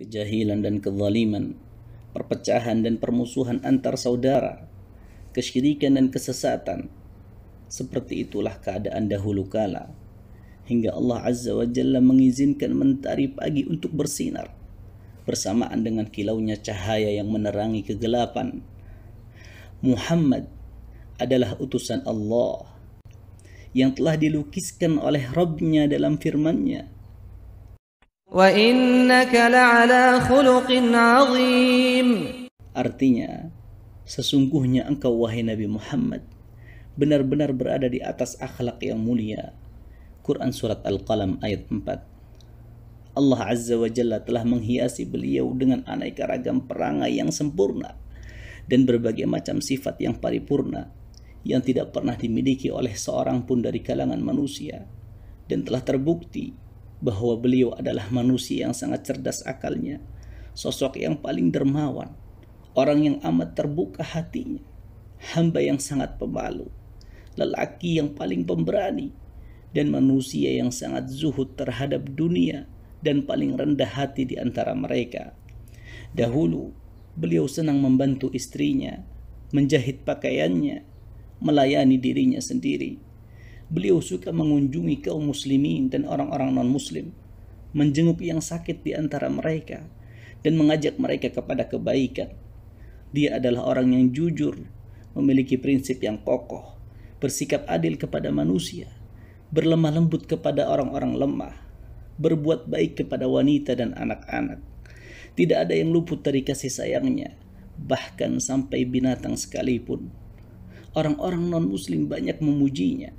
kejahilan dan kezaliman, perpecahan dan permusuhan antar saudara, kesyirikan dan kesesatan. Seperti itulah keadaan dahulu kala. Hingga Allah Azza wa Jalla mengizinkan mentari pagi untuk bersinar bersamaan dengan kilaunya cahaya yang menerangi kegelapan. Muhammad adalah utusan Allah yang telah dilukiskan oleh Rabbnya dalam firman-Nya Artinya, sesungguhnya engkau wahai Nabi Muhammad benar-benar berada di atas akhlak yang mulia. Quran Surat Al-Qalam ayat 4 Allah Azza wa Jalla telah menghiasi beliau dengan aneka ragam perangai yang sempurna dan berbagai macam sifat yang paripurna yang tidak pernah dimiliki oleh seorang pun dari kalangan manusia dan telah terbukti bahwa beliau adalah manusia yang sangat cerdas akalnya, sosok yang paling dermawan, orang yang amat terbuka hatinya, hamba yang sangat pemalu, lelaki yang paling pemberani, dan manusia yang sangat zuhud terhadap dunia dan paling rendah hati di antara mereka. Dahulu, beliau senang membantu istrinya, menjahit pakaiannya, melayani dirinya sendiri Beliau suka mengunjungi kaum muslimin dan orang-orang non-muslim, menjenguk yang sakit di antara mereka, dan mengajak mereka kepada kebaikan. Dia adalah orang yang jujur, memiliki prinsip yang kokoh, bersikap adil kepada manusia, berlemah lembut kepada orang-orang lemah, berbuat baik kepada wanita dan anak-anak. Tidak ada yang luput dari kasih sayangnya, bahkan sampai binatang sekalipun. Orang-orang non-Muslim banyak memujinya,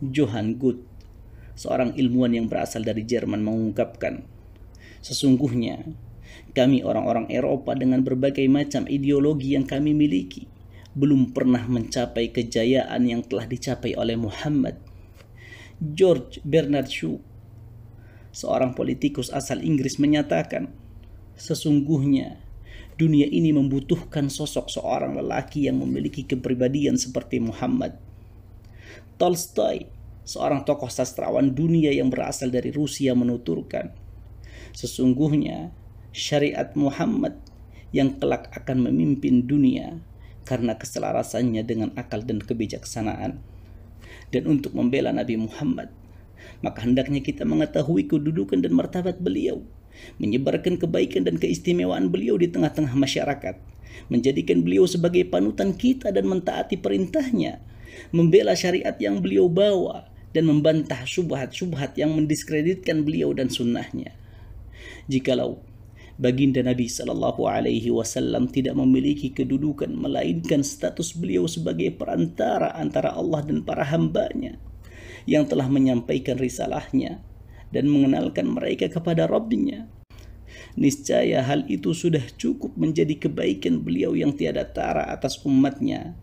Johann Gut, seorang ilmuwan yang berasal dari Jerman mengungkapkan, sesungguhnya kami orang-orang Eropa dengan berbagai macam ideologi yang kami miliki belum pernah mencapai kejayaan yang telah dicapai oleh Muhammad. George Bernard Shaw, seorang politikus asal Inggris menyatakan, sesungguhnya dunia ini membutuhkan sosok seorang lelaki yang memiliki kepribadian seperti Muhammad Tolstoy, seorang tokoh sastrawan dunia yang berasal dari Rusia menuturkan, sesungguhnya syariat Muhammad yang kelak akan memimpin dunia karena keselarasannya dengan akal dan kebijaksanaan. Dan untuk membela Nabi Muhammad, maka hendaknya kita mengetahui kedudukan dan martabat beliau, menyebarkan kebaikan dan keistimewaan beliau di tengah-tengah masyarakat, menjadikan beliau sebagai panutan kita dan mentaati perintahnya, membela syariat yang beliau bawa dan membantah subhat-subhat yang mendiskreditkan beliau dan sunnahnya. Jikalau baginda Nabi Shallallahu Alaihi Wasallam tidak memiliki kedudukan melainkan status beliau sebagai perantara antara Allah dan para hambanya yang telah menyampaikan risalahnya dan mengenalkan mereka kepada Robbinya, Niscaya hal itu sudah cukup menjadi kebaikan beliau yang tiada tara atas umatnya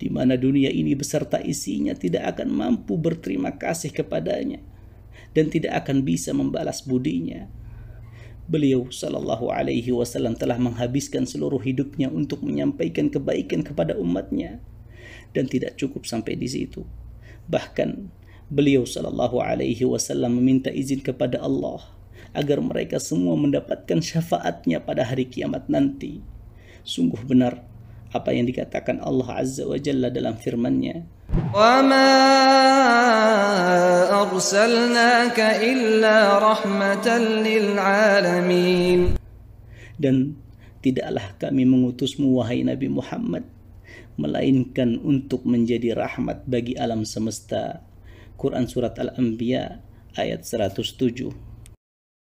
di mana dunia ini beserta isinya tidak akan mampu berterima kasih kepadanya dan tidak akan bisa membalas budinya. Beliau sallallahu alaihi wasallam telah menghabiskan seluruh hidupnya untuk menyampaikan kebaikan kepada umatnya dan tidak cukup sampai di situ. Bahkan beliau sallallahu alaihi wasallam meminta izin kepada Allah agar mereka semua mendapatkan syafaatnya pada hari kiamat nanti. Sungguh benar apa yang dikatakan Allah Azza wa Jalla dalam firman-Nya. وَمَا أَرْسَلْنَاكَ إِلَّا رَحْمَةً لِلْعَالَمِينَ Dan tidaklah kami mengutusmu wahai Nabi Muhammad melainkan untuk menjadi rahmat bagi alam semesta. Quran surat Al-Anbiya ayat 107.